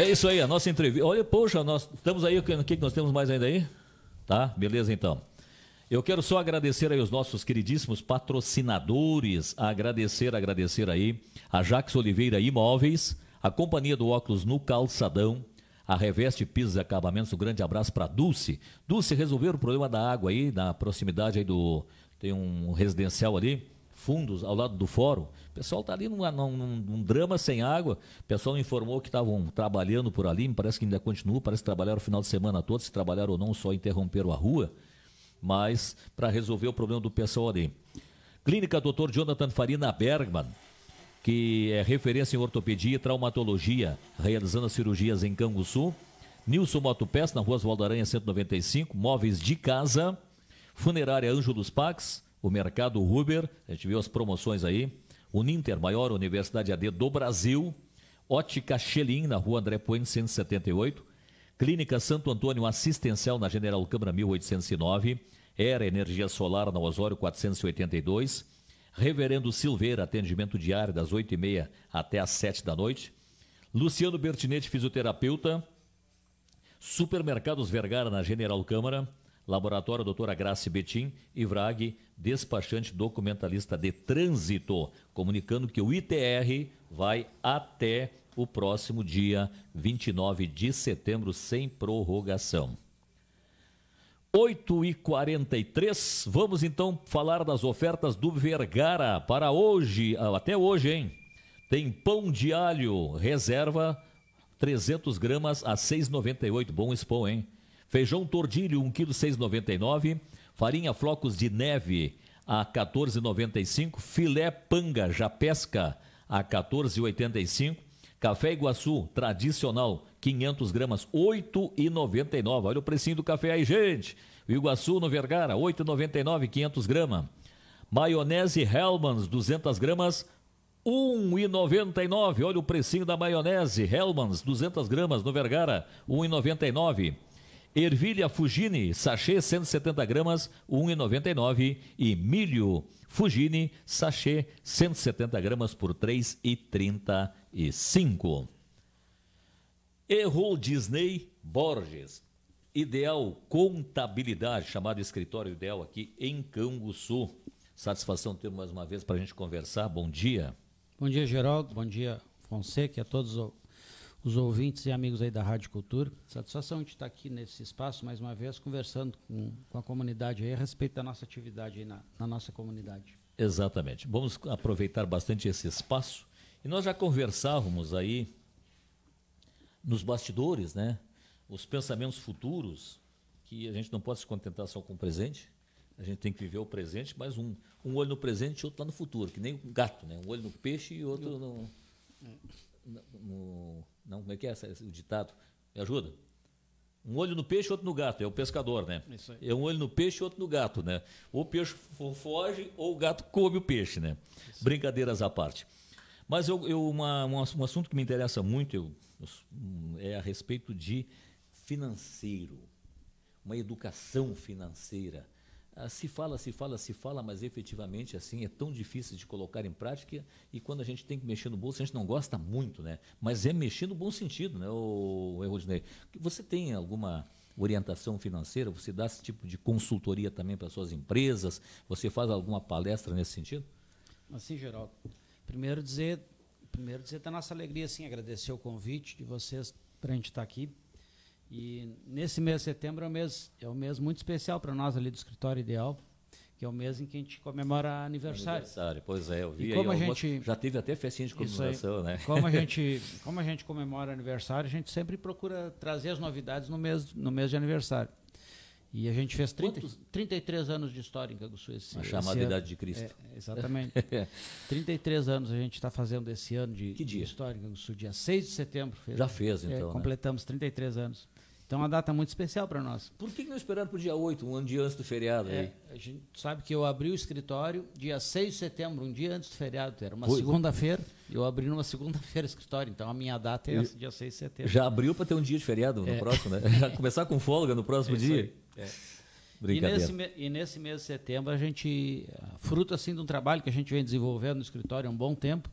É isso aí, a nossa entrevista. Olha, poxa, nós estamos aí, o que, que nós temos mais ainda aí? Tá, beleza então. Eu quero só agradecer aí os nossos queridíssimos patrocinadores, agradecer, agradecer aí a Jax Oliveira Imóveis, a Companhia do Óculos no Calçadão, a Reveste Pisos e Acabamentos, um grande abraço para Dulce. Dulce, resolver o problema da água aí, na proximidade aí do... tem um residencial ali, fundos, ao lado do fórum, o pessoal está ali numa, num, num, drama sem água. O pessoal informou que estavam trabalhando por ali, me parece que ainda continua, parece que trabalharam o final de semana todo, se trabalharam ou não, só interromperam a rua, mas para resolver o problema do pessoal ali. Clínica Dr. Jonathan Farina Bergman, que é referência em ortopedia e traumatologia, realizando as cirurgias em Canguçu. Nilson Motopés, na rua Oswaldo Aranha 195, móveis de casa, funerária Anjo dos Pax, o Mercado Ruber, a gente viu as promoções aí, Uninter, maior universidade AD do Brasil, Ótica Xelim, na rua André Poente, 178, Clínica Santo Antônio Assistencial, na General Câmara, 1809, Era Energia Solar, na Osório, 482, Reverendo Silveira, atendimento diário das 8h30 até as 7 da noite, Luciano Bertinete, fisioterapeuta, Supermercados Vergara, na General Câmara, Laboratório Doutora Grace Betim e Vrag, despachante documentalista de trânsito, comunicando que o ITR vai até o próximo dia 29 de setembro, sem prorrogação. 8 e 43 vamos então falar das ofertas do Vergara para hoje, ah, até hoje, hein? Tem pão de alho, reserva 300 gramas a 6,98. Bom expão, hein? Feijão tordilho, 1 kg Farinha flocos de neve a 14,95. Filé panga já pesca a 14,85. Café Iguaçu tradicional, 500 gramas, 8,99. Olha o precinho do café aí, gente. O Iguaçu no Vergara, 8,99, 500 gramas. Maionese Hellmann's, 200 gramas, 1,99. Olha o precinho da maionese Hellmann's, 200 gramas no Vergara, 1,99. Ervilha Fugini, sachê 170 gramas, 1,99. E milho Fugini, sachê 170 gramas por 3,35. Errol Disney Borges, Ideal Contabilidade, chamado Escritório Ideal aqui em Canguçu. Satisfação ter mais uma vez para a gente conversar. Bom dia. Bom dia, Geraldo. Bom dia, Fonseca a todos os ouvintes e amigos aí da Rádio Cultura. Satisfação de estar aqui nesse espaço mais uma vez, conversando com, com a comunidade aí a respeito da nossa atividade na, na nossa comunidade. Exatamente. Vamos aproveitar bastante esse espaço. E nós já conversávamos aí nos bastidores, né? Os pensamentos futuros, que a gente não pode se contentar só com o presente. A gente tem que viver o presente, mas um, um olho no presente e outro lá no futuro, que nem um gato, né? Um olho no peixe e outro no, no, no não, como é que é o ditado? Me ajuda? Um olho no peixe, outro no gato. É o pescador, né? Isso aí. É um olho no peixe, outro no gato, né? Ou o peixe foge ou o gato come o peixe, né? Isso. Brincadeiras à parte. Mas eu, eu uma, uma, um assunto que me interessa muito eu, eu, hum, é a respeito de financeiro, uma educação financeira ah, se fala, se fala, se fala, mas efetivamente assim é tão difícil de colocar em prática e quando a gente tem que mexer no bolso, a gente não gosta muito, né? Mas é mexer no bom sentido, né, o Rodinei? Você tem alguma orientação financeira? Você dá esse tipo de consultoria também para suas empresas? Você faz alguma palestra nesse sentido? Assim, Geraldo, primeiro dizer, primeiro dizer da nossa alegria, sim, agradecer o convite de vocês para a gente estar tá aqui. E nesse mês de setembro é um mês, é um mês muito especial para nós ali do Escritório Ideal, que é o mês em que a gente comemora aniversário. Aniversário, pois é, eu vi e como a gente, almoço, já teve até festinha de comemoração, aí, né? Como a, gente, como a gente comemora aniversário, a gente sempre procura trazer as novidades no mês, no mês de aniversário. E a gente fez 30, 33 anos de história em Caguçu esse A chamada Idade de Cristo. É, é exatamente. 33 anos a gente está fazendo esse ano de, que dia? de história em Caguçu, dia 6 de setembro. Fez, Já fez, é, então. É, né? Completamos 33 anos. Então, é uma data muito especial para nós. Por que não esperaram para o dia 8, um ano de antes do feriado? É, a gente sabe que eu abri o escritório dia 6 de setembro, um dia antes do feriado. Era uma é. segunda-feira. Eu abri numa segunda-feira o escritório. Então, a minha data é essa, dia 6 de setembro. Já abriu para ter um dia de feriado no é. próximo, né? Já começar com folga no próximo é dia. É. E nesse, e nesse mês de setembro, a gente, eh, fruto assim de um trabalho que a gente vem desenvolvendo no escritório há um bom tempo,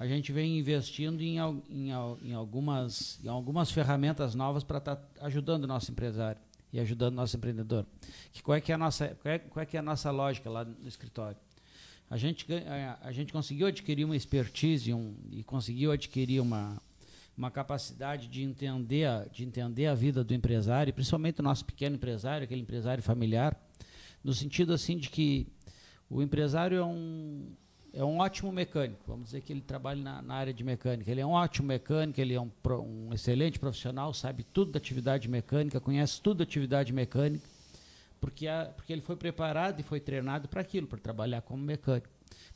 a gente vem investindo em, em, em, algumas, em algumas ferramentas novas para estar tá ajudando o nosso empresário e ajudando o nosso empreendedor. Que qual, é que é a nossa, qual, é, qual é que é a nossa lógica lá no escritório? A gente, a, a gente conseguiu adquirir uma expertise um, e conseguiu adquirir uma, uma capacidade de entender, a, de entender a vida do empresário, principalmente o nosso pequeno empresário, aquele empresário familiar, no sentido assim de que o empresário é um, é um ótimo mecânico. Vamos dizer que ele trabalha na, na área de mecânica. Ele é um ótimo mecânico, ele é um, um, excelente profissional, sabe tudo da atividade mecânica, conhece tudo da atividade mecânica, porque, a, porque ele foi preparado e foi treinado para aquilo, para trabalhar como mecânico.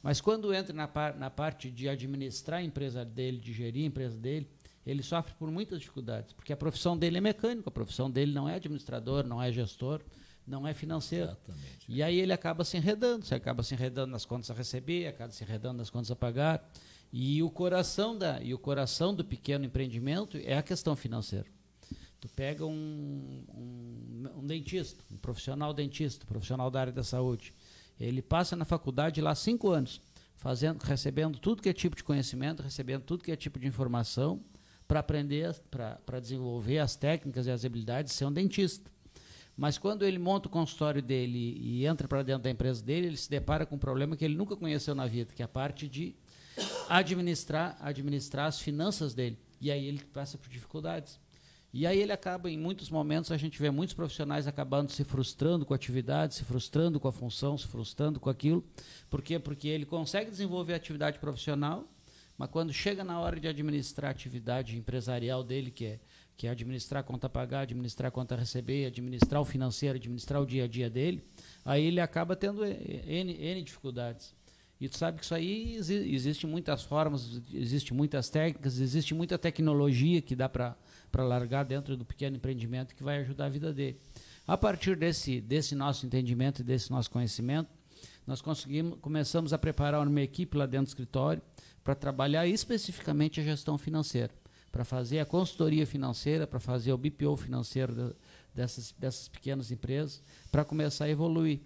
Mas quando entra na, par, na parte de administrar a empresa dele, de gerir a empresa dele, ele sofre por muitas dificuldades, porque a profissão dele é mecânico, a profissão dele não é administrador, não é gestor, não é financeiro. Exatamente. E aí ele acaba se enredando, você acaba se enredando nas contas a receber, acaba se enredando nas contas a pagar. E o coração da e o coração do pequeno empreendimento é a questão financeira. Tu pega um, um, um dentista, um profissional dentista, profissional da área da saúde. Ele passa na faculdade lá cinco anos, fazendo, recebendo tudo que é tipo de conhecimento, recebendo tudo que é tipo de informação para aprender, para desenvolver as técnicas e as habilidades de ser um dentista. Mas quando ele monta o consultório dele e entra para dentro da empresa dele, ele se depara com um problema que ele nunca conheceu na vida, que é a parte de administrar, administrar as finanças dele. E aí ele passa por dificuldades. E aí ele acaba, em muitos momentos, a gente vê muitos profissionais acabando se frustrando com a atividade, se frustrando com a função, se frustrando com aquilo. Por quê? Porque ele consegue desenvolver a atividade profissional, mas quando chega na hora de administrar a atividade empresarial dele, que é que é administrar conta pagar, administrar conta receber, administrar o financeiro, administrar o dia a dia dele, aí ele acaba tendo N, N dificuldades. E tu sabe que isso aí exi existe muitas formas, existe muitas técnicas, existe muita tecnologia que dá para largar dentro do pequeno empreendimento que vai ajudar a vida dele. A partir desse, desse nosso entendimento e desse nosso conhecimento, nós conseguimos, começamos a preparar uma equipe lá dentro do escritório para trabalhar especificamente a gestão financeira para fazer a consultoria financeira, para fazer o BPO financeiro dessas, dessas pequenas empresas, para começar a evoluir.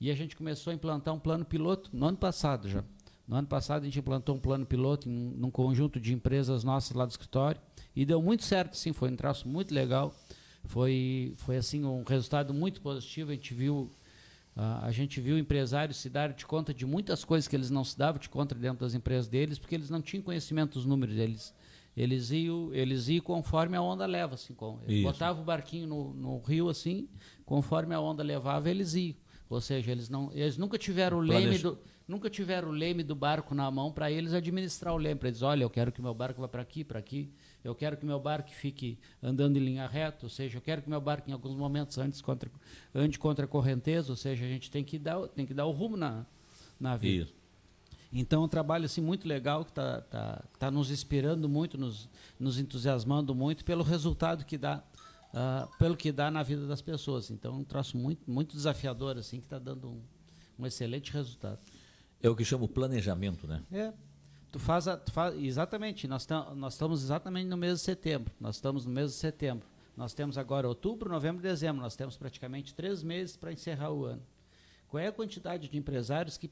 E a gente começou a implantar um plano piloto no ano passado já. No ano passado a gente implantou um plano piloto em, num conjunto de empresas nossas lá do escritório e deu muito certo, sim, foi um traço muito legal, foi, foi assim um resultado muito positivo, a gente viu a gente viu empresários se dar de conta de muitas coisas que eles não se davam de conta dentro das empresas deles, porque eles não tinham conhecimento dos números. deles. Eles iam, eles iam conforme a onda leva, assim, com, botava o barquinho no, no, rio assim, conforme a onda levava eles iam. Ou seja, eles não, eles nunca tiveram o leme do, nunca tiveram o leme do barco na mão para eles administrar o leme. Para eles, olha, eu quero que meu barco vá para aqui, para aqui. Eu quero que meu barco fique andando em linha reta, ou seja, eu quero que meu barco em alguns momentos antes contra, ande contra a correnteza, ou seja, a gente tem que dar, tem que dar o rumo na, na vida. Isso. Então, é um trabalho assim, muito legal que está tá, tá nos inspirando muito, nos, nos entusiasmando muito pelo resultado que dá Uh, pelo que dá na vida das pessoas. Então, é um troço muito, muito desafiador, assim, que está dando um, um, excelente resultado. É o que chama o planejamento, né? É. Tu faz, a, tu faz exatamente, nós, nós estamos exatamente no mês de setembro. Nós estamos no mês de setembro. Nós temos agora outubro, novembro e dezembro. Nós temos praticamente três meses para encerrar o ano. Qual é a quantidade de empresários que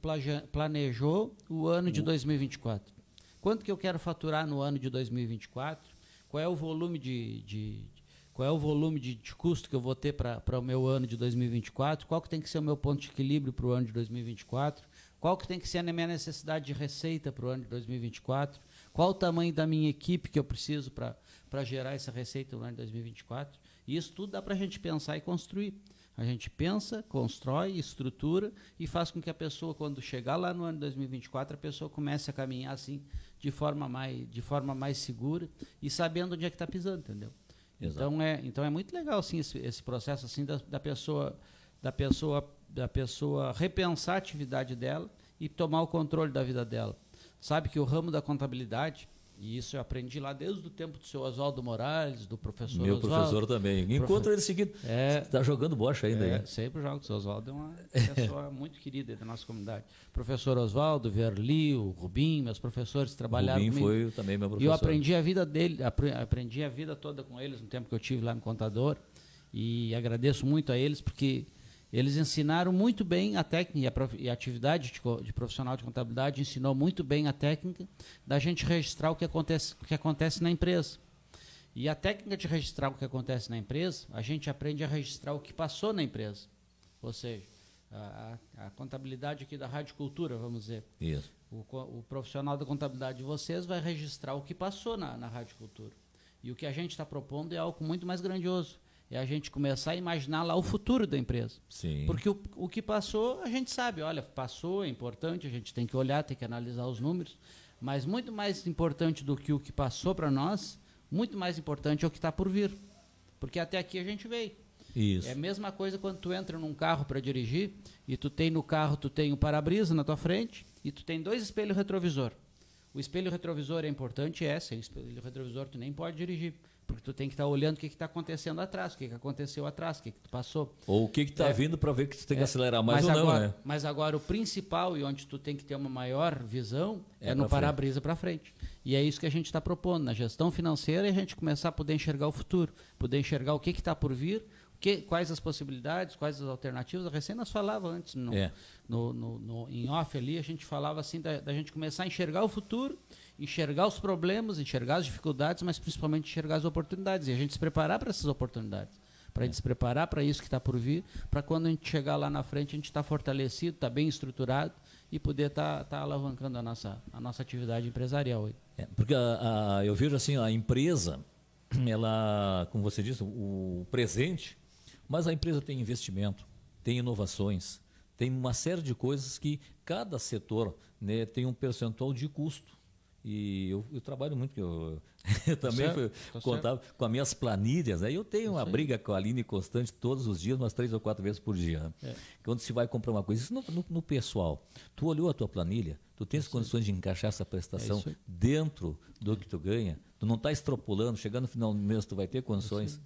planejou o ano de 2024? Hum. Quanto que eu quero faturar no ano de 2024? Qual é o volume de, de qual é o volume de, de, custo que eu vou ter para o meu ano de 2024, qual que tem que ser o meu ponto de equilíbrio para o ano de 2024, qual que tem que ser a minha necessidade de receita para o ano de 2024, qual o tamanho da minha equipe que eu preciso para gerar essa receita no ano de 2024. E isso tudo dá para a gente pensar e construir. A gente pensa, constrói, estrutura e faz com que a pessoa, quando chegar lá no ano 2024, a pessoa comece a caminhar assim de forma mais, de forma mais segura e sabendo onde é que está pisando, entendeu? Exato. Então é, então é muito legal assim, esse, esse processo assim da, da, pessoa, da pessoa, da pessoa repensar a atividade dela e tomar o controle da vida dela. Sabe que o ramo da contabilidade e isso eu aprendi lá desde o tempo do seu Oswaldo Morales, do professor Meu Oswaldo. professor também. Encontro ele seguido. É. Está jogando bocha ainda. É, aí. Né? Sempre jogo. O seu Oswaldo é uma é. pessoa muito querida da nossa comunidade. Professor Oswaldo, Verli, o Rubim, meus professores trabalharam Rubim comigo. foi também meu professor. E eu aprendi a vida dele, aprendi a vida toda com eles no tempo que eu tive lá no Contador. E agradeço muito a eles porque eles ensinaram muito bem a técnica e a, atividade de, profissional de contabilidade ensinou muito bem a técnica da gente registrar o que acontece, o que acontece na empresa. E a técnica de registrar o que acontece na empresa, a gente aprende a registrar o que passou na empresa. Ou seja, a, a, a contabilidade aqui da Rádio Cultura, vamos dizer. Isso. O, o, profissional da contabilidade de vocês vai registrar o que passou na, na Rádio Cultura. E o que a gente está propondo é algo muito mais grandioso é a gente começar a imaginar lá o futuro da empresa. Sim. Porque o, o que passou, a gente sabe, olha, passou, é importante, a gente tem que olhar, tem que analisar os números, mas muito mais importante do que o que passou para nós, muito mais importante é o que está por vir. Porque até aqui a gente veio. Isso. É a mesma coisa quando tu entra num carro para dirigir e tu tem no carro, tu tem o um para-brisa na tua frente e tu tem dois espelhos retrovisor. O espelho retrovisor é importante, é. Sem espelho retrovisor, tu nem pode dirigir. Porque tu tem que estar tá olhando o que está acontecendo atrás, o que, que aconteceu atrás, o que, que tu passou. Ou o que está é, vindo para ver que tu tem que é, acelerar mais ou agora, não, né? Mas agora o principal e onde tu tem que ter uma maior visão é, é no para-brisa para frente. E é isso que a gente está propondo. Na gestão financeira, é a gente começar a poder enxergar o futuro, poder enxergar o que está por vir que, quais as possibilidades, quais as alternativas? A Recém nós falava antes, no, é. no, no, no, em off ali, a gente falava assim da, da, gente começar a enxergar o futuro, enxergar os problemas, enxergar as dificuldades, mas principalmente enxergar as oportunidades e a gente se preparar para essas oportunidades. Para a é. gente se preparar para isso que está por vir, para quando a gente chegar lá na frente, a gente está fortalecido, está bem estruturado e poder estar tá, tá alavancando a nossa, a nossa atividade empresarial. É, porque a, a, eu vejo assim, a empresa, ela, como você disse, o presente mas a empresa tem investimento, tem inovações, tem uma série de coisas que cada setor né, tem um percentual de custo. E eu, eu, trabalho muito, eu, eu também tá, tá contava com as minhas planilhas. Aí né? eu tenho uma Sim. briga com a Aline constante todos os dias, umas três ou quatro vezes por dia. Né? É. Quando se vai comprar uma coisa, isso no, no, no, pessoal. Tu olhou a tua planilha, tu tens é condições de encaixar essa prestação é dentro do que tu ganha, tu não está extrapolando, chegando no final do mês tu vai ter é condições.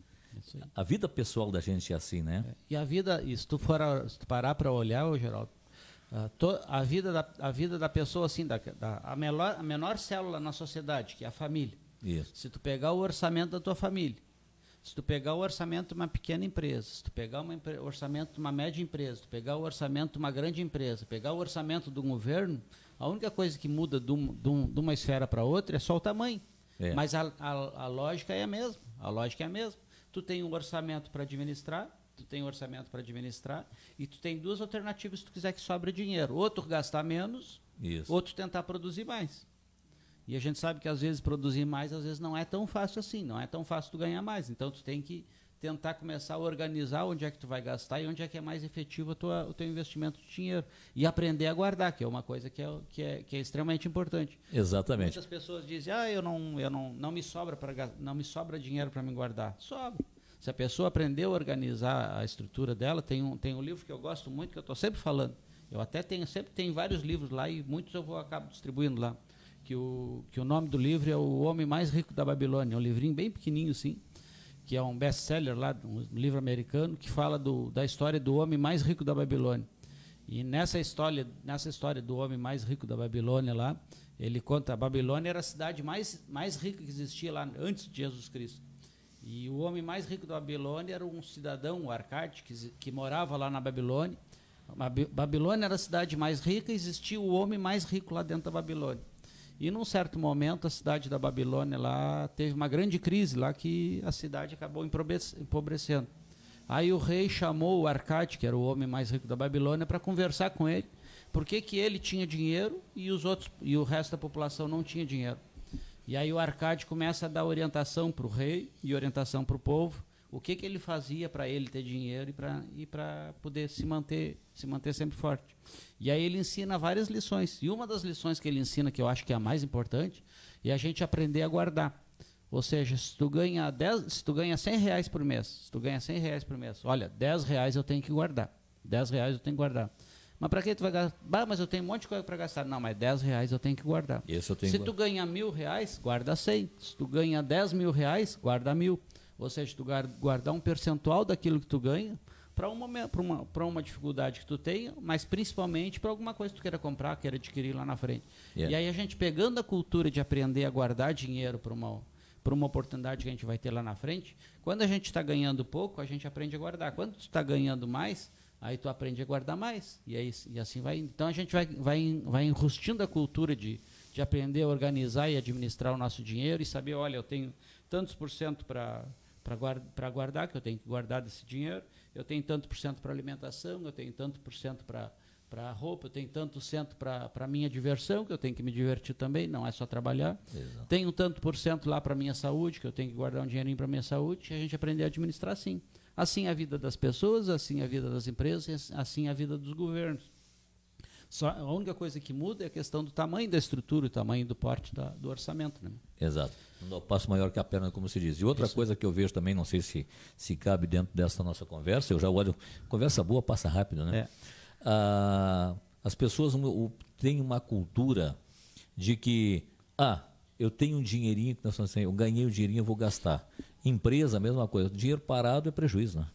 A vida pessoal da gente é assim, né? É. E a vida, se tu for se tu parar para olhar, Geraldo, a, to, a, vida da, a vida da pessoa, assim, da, da, a, menor, a menor célula na sociedade, que é a família. Isso. Se tu pegar o orçamento da tua família, se tu pegar o orçamento de uma pequena empresa, se tu pegar o orçamento de uma média empresa, se tu pegar o orçamento de uma grande empresa, pegar o orçamento do governo, a única coisa que muda de, um, de, um, de uma esfera para outra é só o tamanho. É. Mas a, a, a lógica é a mesma. A lógica é a mesma tu tem um orçamento para administrar, tu tem um orçamento para administrar, e tu tem duas alternativas se tu quiser que sobre dinheiro. Ou gastar menos, Isso. ou tentar produzir mais. E a gente sabe que às vezes produzir mais, às vezes não é tão fácil assim, não é tão fácil tu ganhar mais. Então tu tem que tentar começar a organizar onde é que tu vai gastar e onde é que é mais efetivo tua, o teu investimento de dinheiro. E aprender a guardar, que é uma coisa que é, que é, que é extremamente importante. Exatamente. Muitas pessoas dizem, ah, eu não, eu não, não me sobra para não me sobra dinheiro para me guardar. Sobra. Se a pessoa aprendeu a organizar a estrutura dela, tem um, tem um livro que eu gosto muito, que eu estou sempre falando. Eu até tenho, sempre tenho vários livros lá e muitos eu vou acabo distribuindo lá. Que o, que o nome do livro é O Homem Mais Rico da Babilônia. É um livrinho bem pequenininho, sim que é um best-seller lá, um livro americano, que fala do, da história do homem mais rico da Babilônia. E nessa história, nessa história do homem mais rico da Babilônia lá, ele conta a Babilônia era a cidade mais, mais rica que existia lá antes de Jesus Cristo. E o homem mais rico da Babilônia era um cidadão, o Arcade, que, que morava lá na Babilônia. A Babilônia era a cidade mais rica, existia o homem mais rico lá dentro da Babilônia. E num certo momento a cidade da Babilônia lá teve uma grande crise lá que a cidade acabou empobrecendo. Aí o rei chamou o Arcade, que era o homem mais rico da Babilônia, para conversar com ele, porque que ele tinha dinheiro e os outros e o resto da população não tinha dinheiro. E aí o Arcade começa a dar orientação para o rei e orientação para o povo o que, que ele fazia para ele ter dinheiro e para e para poder se manter, se manter sempre forte. E aí ele ensina várias lições. E uma das lições que ele ensina, que eu acho que é a mais importante, é a gente aprender a guardar. Ou seja, se tu ganha 10, se tu ganha 100 reais por mês, se tu ganha 100 reais por mês, olha, 10 reais eu tenho que guardar. 10 reais eu tenho que guardar. Mas para que tu vai gastar? Bah, mas eu tenho um monte de coisa para gastar. Não, mas 10 reais eu tenho que guardar. Isso eu tenho se que... tu ganha mil reais, guarda 100. Se tu ganha 10 mil reais, guarda mil ou seja, tu guardar um percentual daquilo que tu ganha para uma, para uma, para uma dificuldade que tu tenha, mas principalmente para alguma coisa que tu queira comprar, queira adquirir lá na frente. Yeah. É. E aí a gente pegando a cultura de aprender a guardar dinheiro para uma para uma oportunidade que a gente vai ter lá na frente, quando a gente está ganhando pouco, a gente aprende a guardar. Quando tu está ganhando mais, aí tu aprende a guardar mais. E, aí, é e assim vai. Então a gente vai, vai, vai enrustindo a cultura de, de aprender a organizar e administrar o nosso dinheiro e saber, olha, eu tenho tantos por cento para para guardar, que eu tenho que guardar desse dinheiro, eu tenho tanto por cento para alimentação, eu tenho tanto por cento para para roupa, eu tenho tanto cento para minha diversão, que eu tenho que me divertir também, não é só trabalhar. Exato. Tenho tanto por cento lá para minha saúde, que eu tenho que guardar um dinheirinho para minha saúde, e a gente aprender a administrar assim. Assim é a vida das pessoas, assim é a vida das empresas, assim é a vida dos governos. Só a única coisa que muda é a questão do tamanho da estrutura, o tamanho do porte da, do orçamento. Né? Exato. Um passo maior que a perna, como se diz. E outra Isso. coisa que eu vejo também, não sei se, se cabe dentro dessa nossa conversa, eu já olho. Conversa boa passa rápido, né? É. Ah, as pessoas têm uma cultura de que, ah, eu tenho um dinheirinho, eu ganhei o um dinheirinho, eu vou gastar. Empresa, a mesma coisa. Dinheiro parado é prejuízo, né?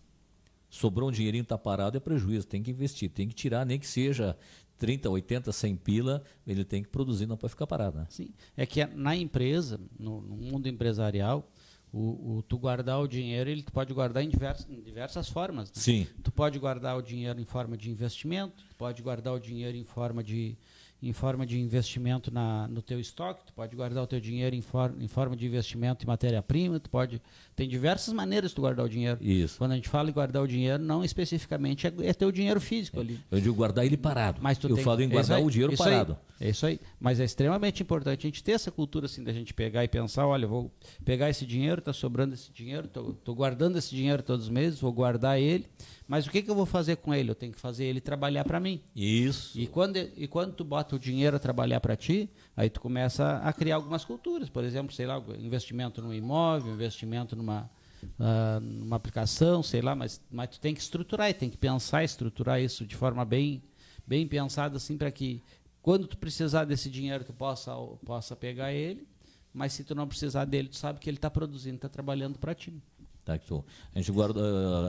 sobrou um dinheirinho, está parado, é prejuízo, tem que investir, tem que tirar, nem que seja 30, 80, 100 pila, ele tem que produzir, não pode ficar parado. Né? Sim, é que é, na empresa, no, no mundo empresarial, o, o, tu guardar o dinheiro, ele tu pode guardar em, divers, em diversas formas. Né? Sim. Tu pode guardar o dinheiro em forma de investimento, tu pode guardar o dinheiro em forma de, em forma de investimento na, no teu estoque, tu pode guardar o teu dinheiro em, for, em forma de investimento em matéria-prima, tu pode. Tem diversas maneiras de tu guardar o dinheiro. Isso. Quando a gente fala em guardar o dinheiro, não especificamente é, é teu dinheiro físico é. ali. Eu digo guardar ele parado. Mas tu Eu tem, falo em guardar aí, o dinheiro parado. é isso aí. Mas é extremamente importante a gente ter essa cultura assim da gente pegar e pensar, olha, vou pegar esse dinheiro, está sobrando esse dinheiro, estou guardando esse dinheiro todos os meses, vou guardar ele mas o que, que eu vou fazer com ele? Eu tenho que fazer ele trabalhar para mim. Isso. E quando, e quando tu bota o dinheiro a trabalhar para ti, aí tu começa a criar algumas culturas. Por exemplo, sei lá, investimento num imóvel, investimento numa, uh, numa aplicação, sei lá. Mas, mas tu tem que estruturar e tem que pensar, estruturar isso de forma bem, bem pensada, assim, para que quando tu precisar desse dinheiro, tu possa, possa pegar ele. Mas se tu não precisar dele, tu sabe que ele está produzindo, está trabalhando para ti. Tá, a gente guarda,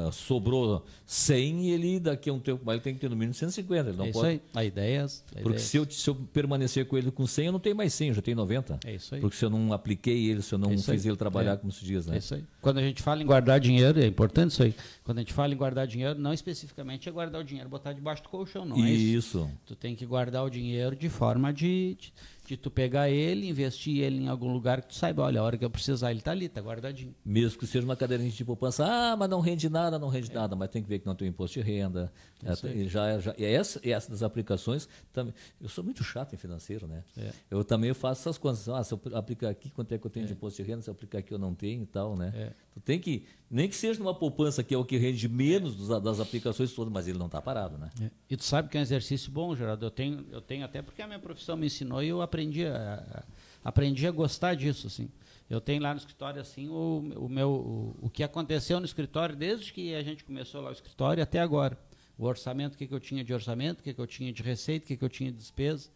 ah, sobrou 100 e ele daqui a um tempo mais tem que ter no mínimo 150. Ele não é pode. Aí. A ideia é. Porque é se eu, se eu, permanecer com ele com 100, eu não tenho mais 100, eu já tenho 90. É isso aí. Porque se eu não apliquei ele, se eu não é fiz aí. ele trabalhar, é. como se diz. Né? É isso aí. Quando a gente fala em guardar dinheiro, é importante isso aí. Quando a gente fala em guardar dinheiro, não especificamente é guardar o dinheiro, botar debaixo do colchão, não. É isso. É isso. Tu tem que guardar o dinheiro de forma de, de de tu pegar ele, investir ele em algum lugar que tu saiba, olha, a hora que eu precisar ele está ali, está guardadinho. Mesmo que seja uma cadeirinha de poupança, tipo, ah, mas não rende nada, não rende é. nada, mas tem que ver que não tem imposto de renda. É, né, já, já, e essa, essa das aplicações, também, eu sou muito chato em financeiro, né? É. Eu também faço essas coisas, ah, se eu aplicar aqui, quanto é que eu tenho de é. imposto de renda, se eu aplicar aqui eu não tenho e tal, né? É. Tu tem que, nem que seja numa poupança que é o que rende menos dos, das aplicações todas, mas ele não está parado, né? É. E tu sabe que é um exercício bom, Geraldo, eu tenho, eu tenho até porque a minha profissão me ensinou e eu aprendi aprendi a, a, aprendi a gostar disso, assim. Eu tenho lá no escritório assim o, o meu o, o, que aconteceu no escritório desde que a gente começou lá o escritório até agora. O orçamento, o que, que eu tinha de orçamento, o que, que eu tinha de receita, o que, que eu tinha de despesa.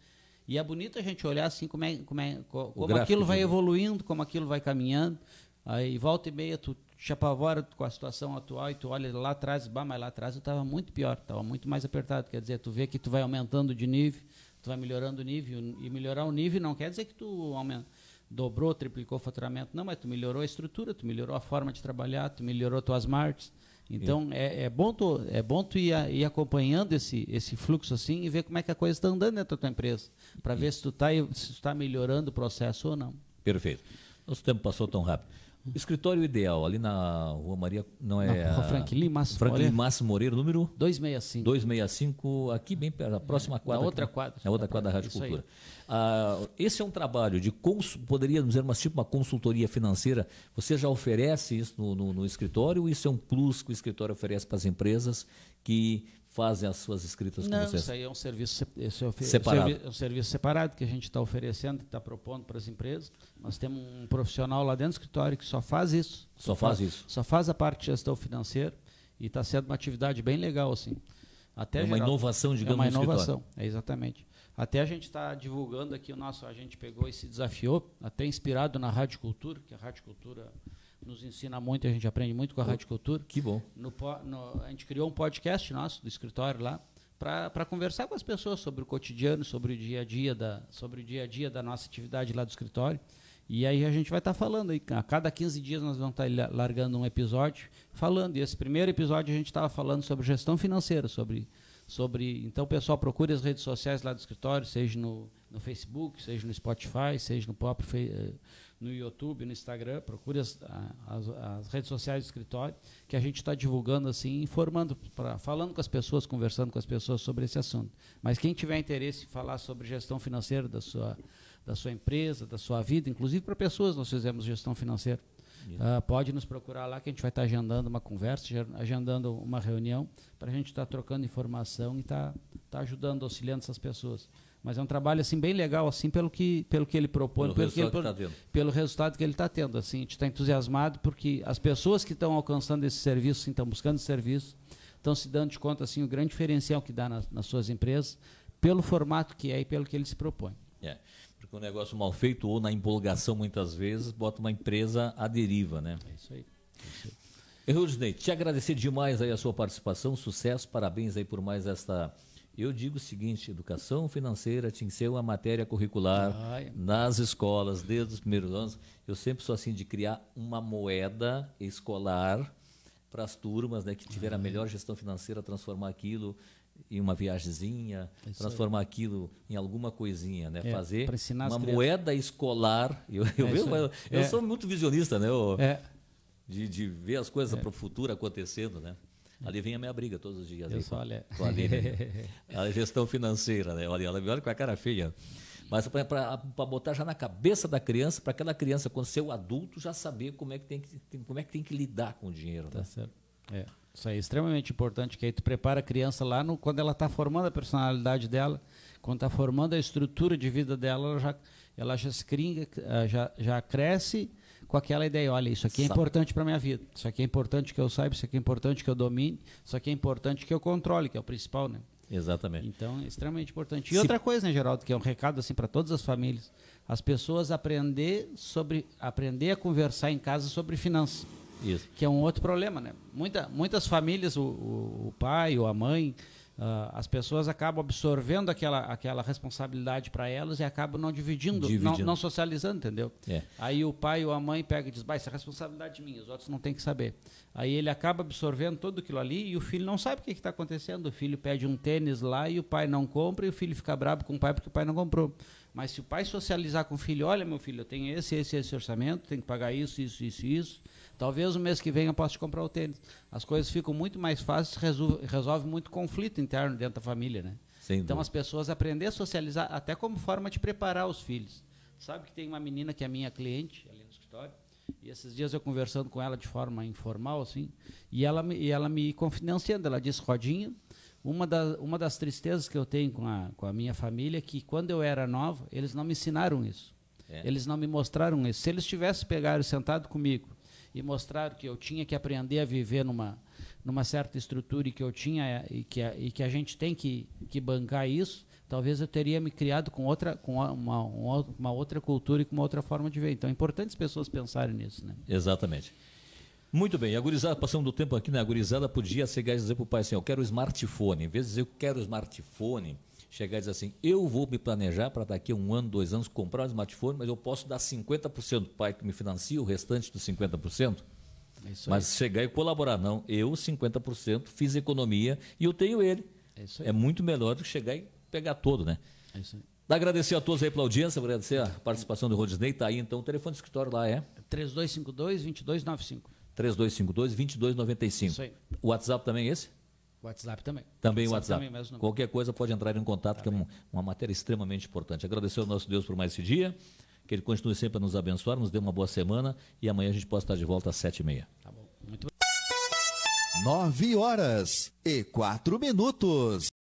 E é bonito a gente olhar assim como, é, como, é, como, aquilo vai evoluindo, como aquilo vai caminhando. Aí volta e meia tu te apavora com a situação atual e tu olha lá atrás, bah, mas lá atrás eu estava muito pior, estava muito mais apertado. Quer dizer, tu vê que tu vai aumentando de nível, tu vai melhorando o nível. E melhorar o nível não quer dizer que tu aumenta, dobrou, triplicou o faturamento. Não, mas tu melhorou a estrutura, tu melhorou a forma de trabalhar, tu melhorou tuas marcas. Então é, é, bom tu, é bom tu ir, ir, acompanhando esse, esse fluxo assim e ver como é que a coisa está andando dentro da tua empresa. Para ver se tu está tá melhorando o processo ou não. Perfeito. Nosso tempo passou tão rápido. Escritório Ideal, ali na Rua Maria. Não é. Na Rua Franklin Massa Franklin Márcio Moreira, número? 265. 265, aqui bem perto, a próxima é, quadra. Na outra quadra. Na outra quadra da Rádio Cultura. Ah, esse é um trabalho de. Cons, poderíamos dizer, uma, tipo uma consultoria financeira. Você já oferece isso no, no, no escritório? Ou isso é um plus que o escritório oferece para as empresas que fazem as suas escritas Não, com vocês? Isso aí é um serviço, esse é separado. Servi é um serviço separado que a gente está oferecendo, está propondo para as empresas. Nós temos um profissional lá dentro do escritório que só faz isso. Só faz, faz isso. Só faz a parte de gestão financeira e está sendo uma atividade bem legal, assim. Até é uma geral, inovação, digamos, É uma inovação, é exatamente. Até a gente está divulgando aqui o nosso, a gente pegou e se desafiou, até inspirado na Rádio Cultura, que é a Rádio Cultura nos ensina muito, a gente aprende muito com a oh, Radicultura. Que bom. No, no, a gente criou um podcast nosso do escritório lá para conversar com as pessoas sobre o cotidiano, sobre o dia a dia da, sobre o dia a dia da nossa atividade lá do escritório. E aí a gente vai estar tá falando aí, a cada 15 dias nós vamos estar tá largando um episódio falando. E esse primeiro episódio a gente estava falando sobre gestão financeira, sobre sobre, então pessoal, procure as redes sociais lá do escritório, seja no, no Facebook, seja no Spotify, seja no próprio eh, no YouTube, no Instagram, procure as, as, as redes sociais do escritório, que a gente está divulgando assim, informando, pra, falando com as pessoas, conversando com as pessoas sobre esse assunto. Mas quem tiver interesse em falar sobre gestão financeira da sua, da sua empresa, da sua vida, inclusive para pessoas, nós fizemos gestão financeira. Uh, pode nos procurar lá que a gente vai estar tá agendando uma conversa, agendando uma reunião, para a gente estar tá trocando informação e estar tá, tá ajudando, auxiliando essas pessoas. Mas é um trabalho assim bem legal assim pelo que pelo que ele propõe, pelo, pelo, que ele, que tá pelo, pelo resultado que ele está tendo. Assim, a gente está entusiasmado porque as pessoas que estão alcançando esse serviço, estão assim, buscando esse serviço, estão se dando de conta assim o grande diferencial que dá nas, nas, suas empresas pelo formato que é e pelo que ele se propõe. É, porque um negócio mal feito ou na empolgação muitas vezes bota uma empresa à deriva, né? É isso aí. É isso aí. Eu, Rudney, te agradecer demais aí a sua participação, sucesso, parabéns aí por mais esta eu digo o seguinte: educação financeira tinha que ser uma matéria curricular Ai. nas escolas desde os primeiros anos. Eu sempre sou assim de criar uma moeda escolar para as turmas, né, que tiveram a melhor gestão financeira, transformar aquilo em uma viagemzinha, é transformar aí. aquilo em alguma coisinha, né? É, Fazer uma moeda escolar. Eu, eu, é eu, eu é. sou muito visionista, né? Eu, é. de, de, ver as coisas é. para o futuro acontecendo, né? Uhum. Ali vem a minha briga todos os dias. Isso, olha. Com a, né? a gestão financeira, né? Olha, ela olha com a cara feia. Mas para botar já na cabeça da criança, para aquela criança, quando ser adulto, já saber como é que tem que, como é que, tem que lidar com o dinheiro. Tá né? certo. É. Isso aí é extremamente importante, que aí tu prepara a criança lá no, quando ela está formando a personalidade dela, quando está formando a estrutura de vida dela, ela já, ela já se cringa, já, já cresce com aquela ideia, olha, isso aqui é importante para minha vida, isso aqui é importante que eu saiba, isso aqui é importante que eu domine, isso aqui é importante que eu controle, que é o principal, né? Exatamente. Então, é extremamente importante. E Se... outra coisa, né, Geraldo, que é um recado assim para todas as famílias, as pessoas aprender sobre aprender a conversar em casa sobre finanças. Isso. Que é um outro problema, né? Muita, muitas famílias, o, o, o pai ou a mãe, Uh, as pessoas acabam absorvendo aquela, aquela responsabilidade para elas e acabam não dividindo, dividindo. Não, não, socializando, entendeu? É. Aí o pai ou a mãe pega e diz, bah, essa é responsabilidade minha, os outros não têm que saber. Aí ele acaba absorvendo tudo aquilo ali e o filho não sabe o que está acontecendo. O filho pede um tênis lá e o pai não compra e o filho fica bravo com o pai porque o pai não comprou. Mas se o pai socializar com o filho, olha meu filho, eu tenho esse, esse, esse orçamento, tem que pagar isso, isso, isso, isso Talvez o mês que vem eu possa te comprar o tênis. As coisas ficam muito mais fáceis, resolve, resolve muito conflito interno dentro da família, né? Sem então dúvida. as pessoas aprendem, a socializar até como forma de preparar os filhos. Sabe que tem uma menina que é minha cliente ali no escritório, e esses dias eu conversando com ela de forma informal, assim, e ela, e ela me confidenciando, ela disse, Rodinha, uma, das uma das tristezas que eu tenho com a, com a minha família é que quando eu era nova, eles não me ensinaram isso. É. Eles não me mostraram isso. Se eles tivessem pegado sentado comigo e mostraram que eu tinha que aprender a viver numa, numa certa estrutura e que eu tinha e que a, e que a gente tem que, que bancar isso, talvez eu teria me criado com outra com uma, uma outra cultura e com uma outra forma de ver. Então é importante as pessoas pensarem nisso, né? Exatamente. Muito bem, a gurizada, passando do tempo aqui, né? A gurizada podia ser dizer para o pai assim, eu quero o smartphone. Em vez de dizer eu quero o smartphone, chegar e dizer assim, eu vou me planejar para daqui a um ano, dois anos comprar um smartphone, mas eu posso dar 50% do pai que me financia, o restante dos 50%? É isso mas aí. chegar e colaborar, não. Eu, 50%, fiz economia e eu tenho ele. É, é, muito melhor do que chegar e pegar todo, né? É isso aí. Agradecer a todos aí pela audiência, agradecer a participação do rodney Está aí então o telefone do escritório lá é? 3252-2295. 3252-2295. O WhatsApp também é esse? WhatsApp também. Também WhatsApp. WhatsApp. Também, Qualquer coisa pode entrar em contato, tá que bem. é um, uma matéria extremamente importante. Agradecer ao nosso Deus por mais esse dia, que Ele continue sempre a nos abençoar, nos dê uma boa semana e amanhã a gente possa estar de volta às sete e meia. Tá bom. Muito Nove horas e quatro minutos.